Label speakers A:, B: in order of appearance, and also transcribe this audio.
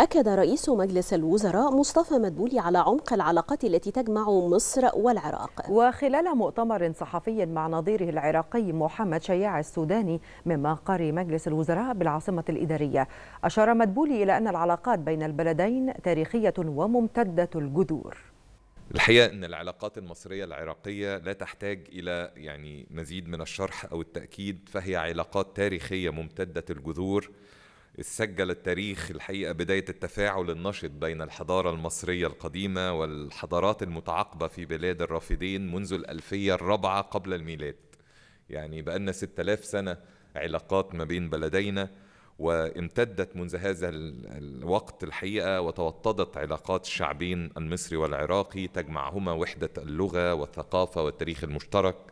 A: أكد رئيس مجلس الوزراء مصطفى مدبولي على
B: عمق العلاقات التي تجمع مصر والعراق وخلال مؤتمر صحفي مع نظيره العراقي محمد شياع السوداني من مقر مجلس الوزراء بالعاصمة الإدارية أشار مدبولي إلى أن العلاقات بين البلدين تاريخية وممتدة الجذور
C: الحقيقه ان العلاقات المصريه العراقيه لا تحتاج الى يعني مزيد من الشرح او التاكيد فهي علاقات تاريخيه ممتده الجذور سجل التاريخ الحقيقة بداية التفاعل النشط بين الحضارة المصرية القديمة والحضارات المتعاقبة في بلاد الرافدين منذ الألفية الرابعة قبل الميلاد يعني لنا 6000 سنة علاقات ما بين بلدينا وامتدت منذ هذا الوقت الحقيقة وتوطدت علاقات الشعبين المصري والعراقي تجمعهما وحدة اللغة والثقافة والتاريخ المشترك